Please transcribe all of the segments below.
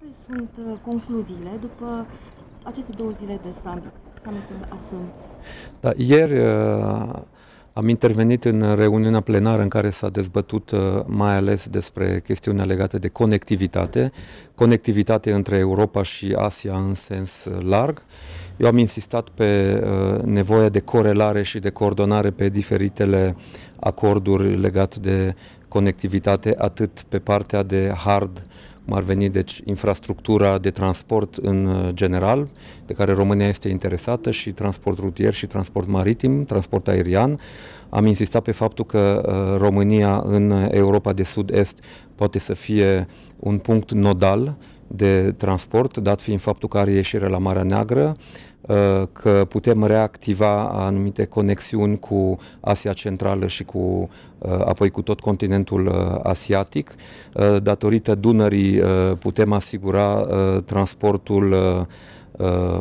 Care sunt uh, concluziile după aceste două zile de summit, summitul ASEM? Da, ieri uh, am intervenit în reuniunea plenară în care s-a dezbătut uh, mai ales despre chestiunea legată de conectivitate, conectivitate între Europa și Asia în sens larg. Eu am insistat pe nevoia de corelare și de coordonare pe diferitele acorduri legate de conectivitate, atât pe partea de hard ar veni deci infrastructura de transport în uh, general, de care România este interesată și transport rutier și transport maritim, transport aerian. Am insistat pe faptul că uh, România în Europa de Sud-Est poate să fie un punct nodal de transport, dat fiind faptul că are ieșire la Marea Neagră, uh, că putem reactiva anumite conexiuni cu Asia Centrală și cu uh, apoi cu tot continentul uh, asiatic. Datorită Dunării putem asigura transportul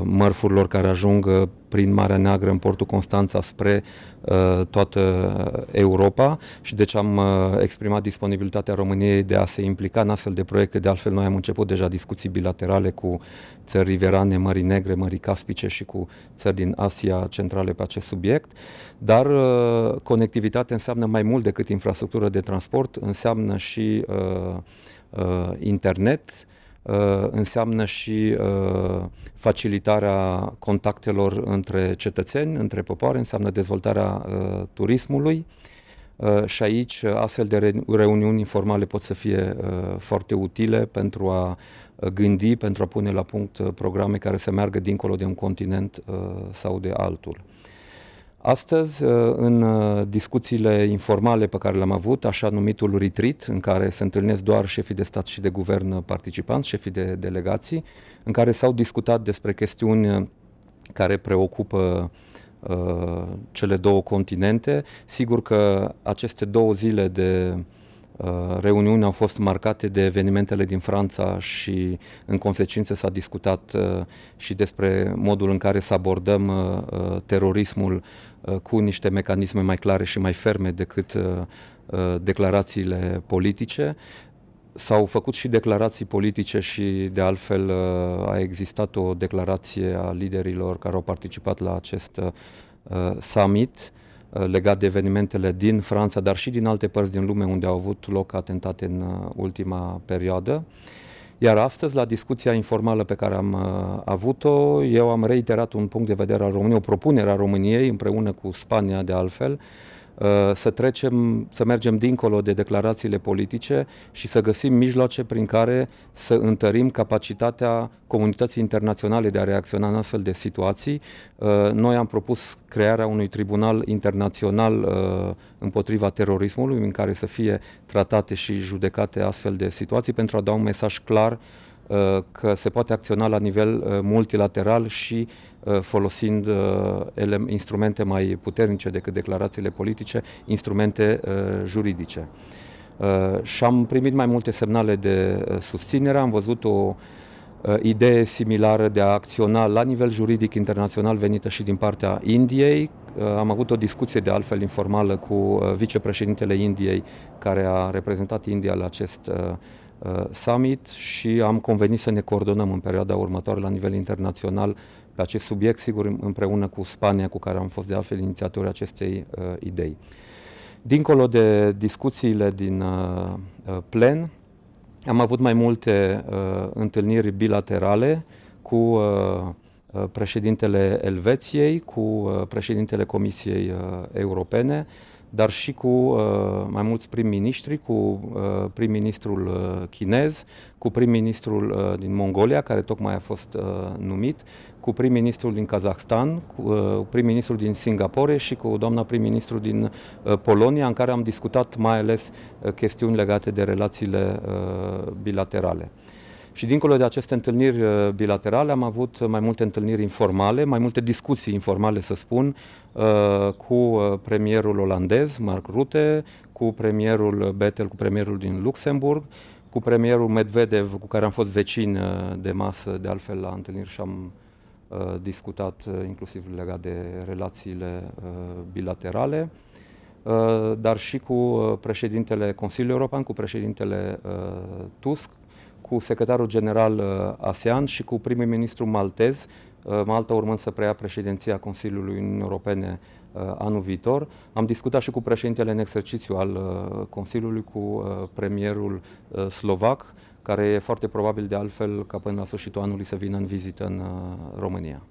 mărfurilor care ajung prin Marea Neagră în portul Constanța spre uh, toată Europa și deci am uh, exprimat disponibilitatea României de a se implica în astfel de proiecte. De altfel, noi am început deja discuții bilaterale cu țări riverane, Mării Negre, Mării Caspice și cu țări din Asia centrale pe acest subiect, dar uh, conectivitate înseamnă mai mult decât infrastructură de transport, înseamnă și uh, uh, internet, uh, Uh, înseamnă și uh, facilitarea contactelor între cetățeni, între popoare, înseamnă dezvoltarea uh, turismului și aici astfel de reuniuni informale pot să fie foarte utile pentru a gândi, pentru a pune la punct programe care să meargă dincolo de un continent sau de altul. Astăzi, uh, în uh, discuțiile informale pe care le-am avut, așa numitul retreat, în care se întâlnesc doar șefii de stat și de guvern participanți, șefii de delegații, în care s-au discutat despre chestiuni uh, care preocupă uh, cele două continente. Sigur că aceste două zile de Uh, reuniuni au fost marcate de evenimentele din Franța și în consecință s-a discutat uh, și despre modul în care să abordăm uh, terorismul cu niște mecanisme mai clare și mai ferme decât declarațiile politice. S-au făcut și declarații politice și de altfel a existat o declarație a liderilor care au participat la acest summit Uh, legat de evenimentele din Franța, dar și din alte părți din lume unde au avut loc atentate în uh, ultima perioadă. Iar astăzi, la discuția informală pe care am uh, avut-o, eu am reiterat un punct de vedere al României, o propunere a României, împreună cu Spania de altfel, uh, Uh, să trecem, să mergem dincolo de declarațiile politice și să găsim mijloace prin care să întărim capacitatea comunității internaționale de a reacționa în astfel de situații. Uh, noi am propus crearea unui tribunal internațional uh, împotriva terorismului în care să fie tratate și judecate astfel de situații pentru a da un mesaj clar că se poate acționa la nivel multilateral și Uh, folosind uh, instrumente mai puternice decât declarațiile politice, instrumente uh, juridice. Și am primit mai multe semnale de susținere, am văzut o idee similară de a acționa la nivel juridic internațional venită și din partea Indiei. Am avut o discuție de altfel informală cu vicepreședintele Indiei, care a reprezentat India la acest Uh, summit și am convenit să ne coordonăm în perioada următoare la nivel internațional pe acest subiect, sigur împreună cu Spania, cu care am fost de altfel inițiatori acestei uh, idei. Dincolo de discuțiile din uh, uh plen, am avut mai multe uh, întâlniri bilaterale cu uh, uh președintele Elveției, cu uh, președintele Comisiei uh, Europene, uh, dar și cu uh, mai mulți prim-ministri, cu uh, prim-ministrul uh, chinez, cu prim-ministrul uh, din Mongolia, care tocmai a fost uh, numit, cu prim-ministrul din Kazahstan, cu uh, prim-ministrul din Singapore și cu doamna prim-ministru din uh, Polonia, în care am discutat mai ales uh, chestiuni legate de relațiile uh, bilaterale. Și dincolo de aceste întâlniri uh, bilaterale am avut mai multe întâlniri informale, mai multe discuții informale, să spun, uh, cu uh, premierul olandez, Mark Rutte, cu premierul Bettel, cu premierul din Luxemburg, cu premierul Medvedev, cu care am fost vecin de masă, de altfel, la întâlniri și am discutat inclusiv legat de relațiile bilaterale dar și cu președintele Consiliului European, cu președintele Tusk, cu secretarul general uh, ASEAN și cu prim-ministru maltez, uh, Malta urmând să preia președinția Consiliului Uniunii Europene uh, anul viitor. Am discutat și cu președintele în exercițiu al Consiliului, cu premierul slovac, care e foarte probabil de altfel ca până la sfârșitul anului să vină în vizită în România.